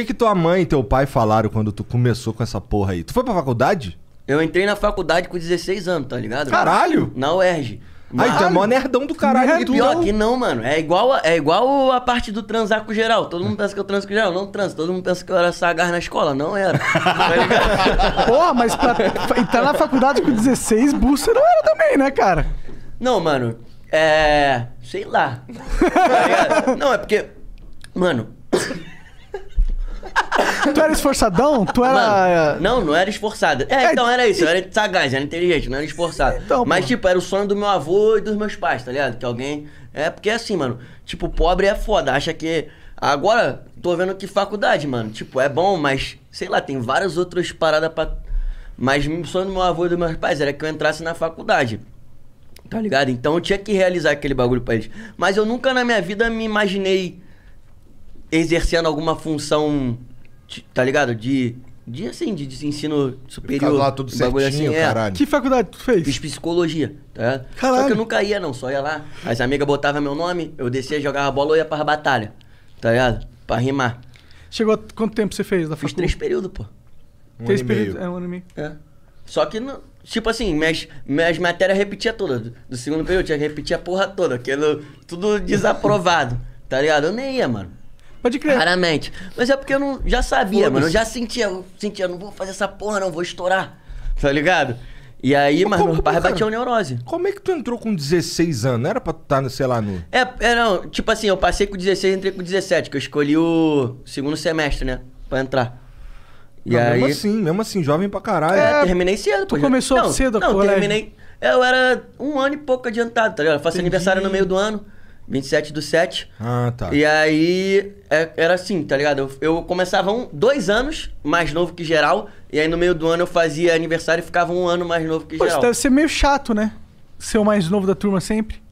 que que tua mãe e teu pai falaram quando tu começou com essa porra aí? Tu foi pra faculdade? Eu entrei na faculdade com 16 anos, tá ligado? Caralho! Na UERJ. Mas... Aí tu é mó nerdão do caralho. Nerdão. E pior que não, mano. É igual, a, é igual a parte do transar com geral. Todo mundo pensa que eu transo com geral. Não transo. Todo mundo pensa que eu era sagar na escola. Não era. Tá porra, mas pra, entrar na faculdade com 16, bucha não era também, né, cara? Não, mano. É... Sei lá. Tá não, é porque... Mano, tu era esforçadão? Tu era. Mano, não, não era esforçado. É, é, então era isso. Eu era sagaz, era inteligente, não era esforçado. Então, Mas, pô. tipo, era o sonho do meu avô e dos meus pais, tá ligado? Que alguém. É porque assim, mano. Tipo, pobre é foda. Acha que. Agora, tô vendo que faculdade, mano. Tipo, é bom, mas sei lá, tem várias outras paradas pra. Mas o sonho do meu avô e dos meus pais era que eu entrasse na faculdade. Tá ligado? Então eu tinha que realizar aquele bagulho pra eles. Mas eu nunca na minha vida me imaginei exercendo alguma função tá ligado? De. De assim, de, de ensino superior. Ficar lá tudo certinho, assim, é. caralho. É. Que faculdade tu fez? Fiz psicologia, tá? Caralho. Só que eu nunca ia, não, só ia lá. As amigas botavam meu nome, eu descia, jogava bola ou ia pra batalha, tá ligado? Pra rimar. Chegou a... quanto tempo você fez da faculdade? Fiz três períodos, pô. Um três períodos? É, um ano e meio. É. Só que, não, tipo assim, minhas, minhas matérias repetia todas. Do, do segundo período, tinha que repetir a porra toda, aquilo é tudo desaprovado, tá ligado? Eu nem ia, mano. Pode crer. Raramente. Mas é porque eu não, já sabia, mano. Eu já sentia, eu sentia, não vou fazer essa porra, não, vou estourar. Tá ligado? E aí, mas, meu pai cara, neurose. Como é que tu entrou com 16 anos? Não era pra tu estar, tá, sei lá, no. É, é, não. Tipo assim, eu passei com 16 entrei com 17, que eu escolhi o segundo semestre, né? Pra entrar. E não, aí... Mesmo assim, mesmo assim, jovem pra caralho. É, é terminei cedo. Tu é. começou não, cedo, Não, colégio. terminei. É, eu era um ano e pouco adiantado, tá ligado? Eu faço Entendi. aniversário no meio do ano. 27 do 7. Ah, tá. E aí é, era assim, tá ligado? Eu, eu, começava um, dois anos mais novo que geral, e aí no meio do ano eu fazia aniversário e ficava um ano mais novo que geral. Isso deve ser meio chato, né? Ser o mais novo da turma sempre.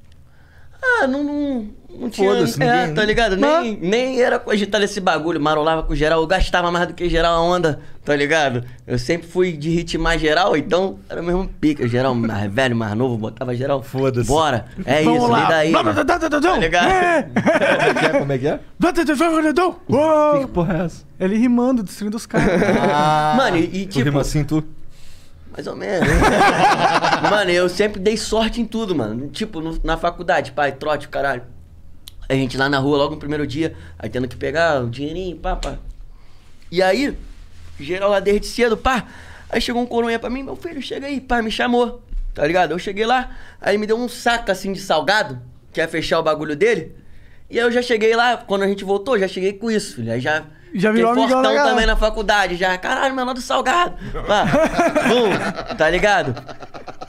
Ah, não, não foda-se. Ninguém... É, tá ligado? Nem, nem era cogitado tá esse bagulho. Marolava com geral, eu gastava mais do que geral a onda, tá ligado? Eu sempre fui de ritmar geral, então era o mesmo pica. Geral mais velho, mais novo, botava geral. Foda-se. Bora. É Vamos isso, lá. daí. Blá, blá, blá, blá, blá, tá ligado? É. Como é que é? é Uou. É? Que porra é essa? Ele rimando, destruindo os caras. Ah, Mano, e, e tipo. Tu rima tipo, assim, tu. Mais ou menos. mano, eu sempre dei sorte em tudo, mano. Tipo, no, na faculdade, pai, trote, caralho. A gente lá na rua, logo no primeiro dia, aí tendo que pegar o dinheirinho, pá, pá. E aí, geral lá desde cedo, pá. Aí chegou um coronha pra mim, meu filho, chega aí, pá, me chamou, tá ligado? Eu cheguei lá, aí me deu um saco assim de salgado, que ia fechar o bagulho dele. E aí eu já cheguei lá, quando a gente voltou, já cheguei com isso, filho. Aí já. Já virou fortão também na faculdade, já. Caralho, menor do salgado. Pá, bum, tá ligado?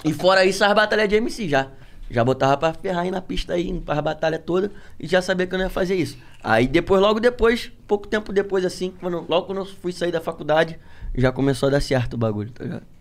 E fora isso, as batalhas de MC já. Já botava pra ferrar aí na pista aí, pra batalha toda, e já sabia que eu não ia fazer isso. Aí depois, logo depois, pouco tempo depois assim, quando, logo quando eu fui sair da faculdade, já começou a dar certo o bagulho, tá ligado?